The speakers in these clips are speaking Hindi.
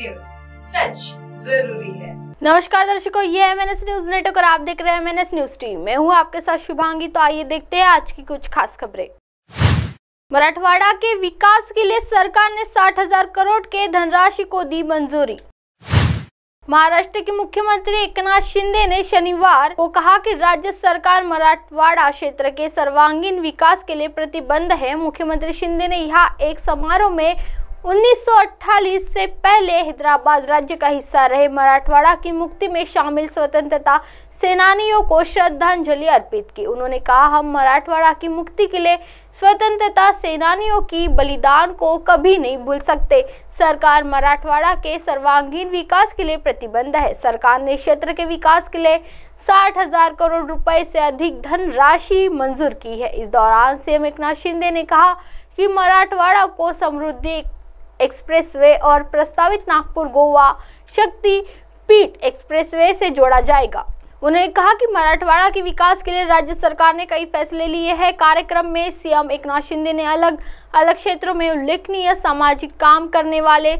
न्यूज सच जरूरी है नमस्कार दर्शकों ये M N S news network और आप देख रहे हैं M N S news team मैं हूँ आपके साथ शुभांगी तो आइए देखते हैं आज की कुछ खास खबरें मराठवाड़ा के विकास के लिए सरकार ने साठ हजार करोड़ के धनराशि को दी मंजूरी महाराष्ट्र के मुख्यमंत्री एकनाथ शिंदे ने शनिवार को कहा कि राज्य सरकार मराठवाड़ा क्षेत्र के सर्वांगीण विकास के लिए प्रतिबद्ध है मुख्यमंत्री शिंदे ने यहाँ एक समारोह में 1948 से पहले हैदराबाद राज्य का हिस्सा रहे मराठवाड़ा की मुक्ति में शामिल स्वतंत्रता सेनानियों को श्रद्धांजलि अर्पित की उन्होंने कहा हम मराठवाड़ा की मुक्ति के लिए स्वतंत्रता सेनानियों की बलिदान को कभी नहीं भूल सकते सरकार मराठवाड़ा के सर्वांगीण विकास के लिए प्रतिबंध है सरकार ने क्षेत्र के विकास के लिए साठ हजार करोड़ रुपए से अधिक धनराशि मंजूर की है इस दौरान सीएम एक शिंदे ने कहा कि मराठवाड़ा को समृद्धि एक्सप्रेसवे और प्रस्तावित नागपुर गोवा शक्ति पीठ एक्सप्रेसवे से जोड़ा जाएगा उन्होंने कहा कि मराठवाड़ा के विकास के लिए राज्य सरकार ने कई फैसले लिए हैं कार्यक्रम में सीएम एकनाथ शिंदे ने अलग अलग क्षेत्रों में उल्लेखनीय सामाजिक काम करने वाले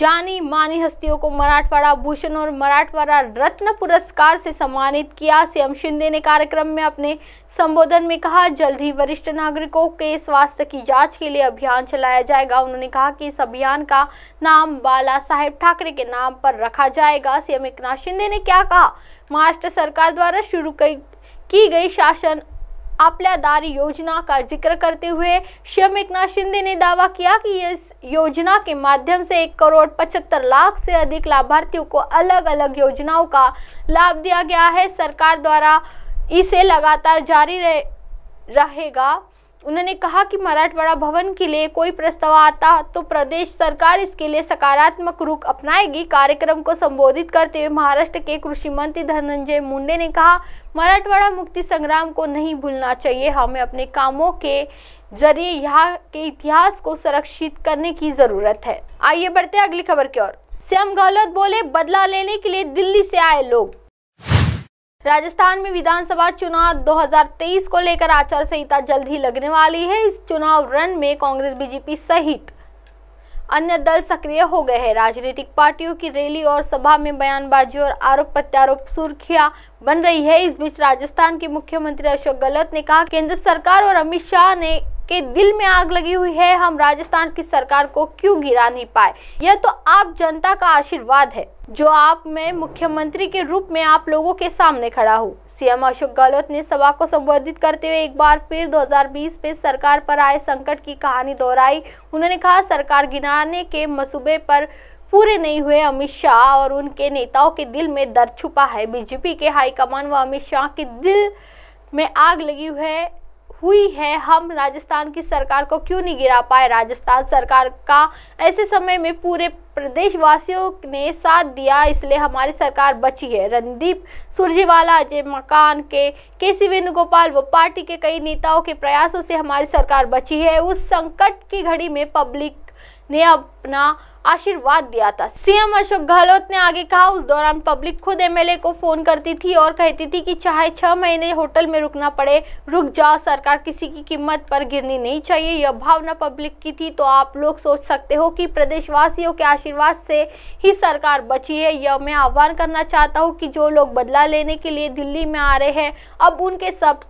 जानी मानी हस्तियों को मराठवाड़ा भूषण और मराठवाड़ा रत्न पुरस्कार से सम्मानित किया सीएम शिंदे ने कार्यक्रम में अपने संबोधन में कहा जल्द ही वरिष्ठ नागरिकों के स्वास्थ्य की जांच के लिए अभियान चलाया जाएगा उन्होंने कहा कि इस अभियान का नाम बाला साहेब ठाकरे के नाम पर रखा जाएगा सीएम एक शिंदे ने क्या कहा महाराष्ट्र सरकार द्वारा शुरू की गई शासन आपल्यादार योजना का जिक्र करते हुए शिव एक शिंदे ने दावा किया कि इस योजना के माध्यम से एक करोड़ पचहत्तर लाख से अधिक लाभार्थियों को अलग अलग योजनाओं का लाभ दिया गया है सरकार द्वारा इसे लगातार जारी रहे, रहेगा उन्होंने कहा कि मराठवाड़ा भवन के लिए कोई प्रस्ताव आता तो प्रदेश सरकार इसके लिए सकारात्मक रुख अपनाएगी कार्यक्रम को संबोधित करते हुए महाराष्ट्र के कृषि मंत्री धनंजय मुंडे ने कहा मराठवाड़ा मुक्ति संग्राम को नहीं भूलना चाहिए हमें अपने कामों के जरिए यहाँ के इतिहास को सुरक्षित करने की जरूरत है आइए बढ़ते अगली खबर की ओर श्याम गहलोत बोले बदला लेने के लिए दिल्ली से आए लोग राजस्थान में विधानसभा चुनाव 2023 को लेकर आचार संहिता जल्द ही लगने वाली है इस चुनाव रन में कांग्रेस बीजेपी सहित अन्य दल सक्रिय हो गए हैं राजनीतिक पार्टियों की रैली और सभा में बयानबाजी और आरोप प्रत्यारोप सुर्खियां बन रही है इस बीच राजस्थान के मुख्यमंत्री अशोक गहलोत ने कहा केंद्र सरकार और अमित शाह ने के दिल में आग लगी हुई है हम राजस्थान की सरकार को क्यों गिरा नहीं पाए यह तो आप जनता का आशीर्वाद है जो आप में मुख्यमंत्री के रूप में आप लोगों के सामने खड़ा हूँ सीएम अशोक गहलोत ने सभा को संबोधित करते हुए एक बार फिर 2020 में सरकार पर आए संकट की कहानी दोहराई उन्होंने कहा सरकार गिराने के मसूबे पर पूरे नहीं हुए अमित शाह और उनके नेताओं के दिल में दर्द छुपा है बीजेपी के हाईकमान व अमित शाह के दिल में आग लगी हुई है हुई है हम राजस्थान की सरकार को क्यों नहीं गिरा पाए राजस्थान सरकार का ऐसे समय में पूरे प्रदेशवासियों ने साथ दिया इसलिए हमारी सरकार बची है रणदीप सुरजेवाला अजय मकान के के सी वेणुगोपाल व पार्टी के कई नेताओं के प्रयासों से हमारी सरकार बची है उस संकट की घड़ी में पब्लिक ने अपना आशीर्वाद दिया था सीएम अशोक गहलोत ने आगे कहा उस दौरान पब्लिक खुद एमएलए को फोन करती थी और कहती थी कि चाहे छह महीने होटल में रुकना पड़े रुक जाओ सरकार किसी की कीमत पर गिरनी नहीं चाहिए यह भावना पब्लिक की थी तो आप लोग सोच सकते हो कि प्रदेशवासियों के आशीर्वाद से ही सरकार बची है यह मैं आह्वान करना चाहता हूँ कि जो लोग बदला लेने के लिए दिल्ली में आ रहे हैं अब उनके सब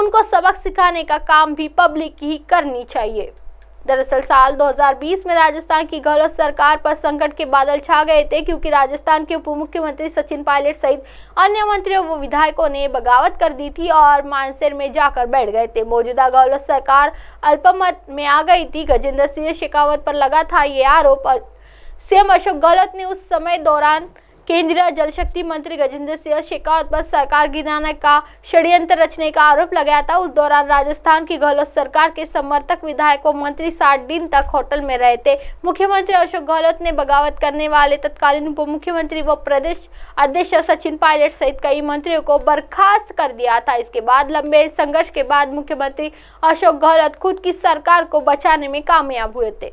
उनको सबक सिखाने का काम भी पब्लिक ही करनी चाहिए दरअसल साल 2020 में राजस्थान की गहलोत सरकार पर संकट के बादल छा गए थे क्योंकि राजस्थान के उप मुख्यमंत्री सचिन पायलट सहित अन्य मंत्रियों व विधायकों ने बगावत कर दी थी और मानसेर में जाकर बैठ गए थे मौजूदा गहलोत सरकार अल्पमत में आ गई थी गजेंद्र सिंह शेखावत पर लगा था ये आरोप सीएम अशोक गहलोत ने उस समय दौरान केंद्रीय जल शक्ति मंत्री गजेंद्र सिंह शेखावत पर सरकार गिराने का षड्यंत्र रचने का आरोप लगाया था उस दौरान राजस्थान की गहलोत सरकार के समर्थक विधायक व मंत्री सात दिन तक होटल में रहे थे मुख्यमंत्री अशोक गहलोत ने बगावत करने वाले तत्कालीन उप मुख्यमंत्री व प्रदेश अध्यक्ष सचिन पायलट सहित कई मंत्रियों को बर्खास्त कर दिया था इसके बाद लंबे संघर्ष के बाद मुख्यमंत्री अशोक गहलोत खुद की सरकार को बचाने में कामयाब हुए थे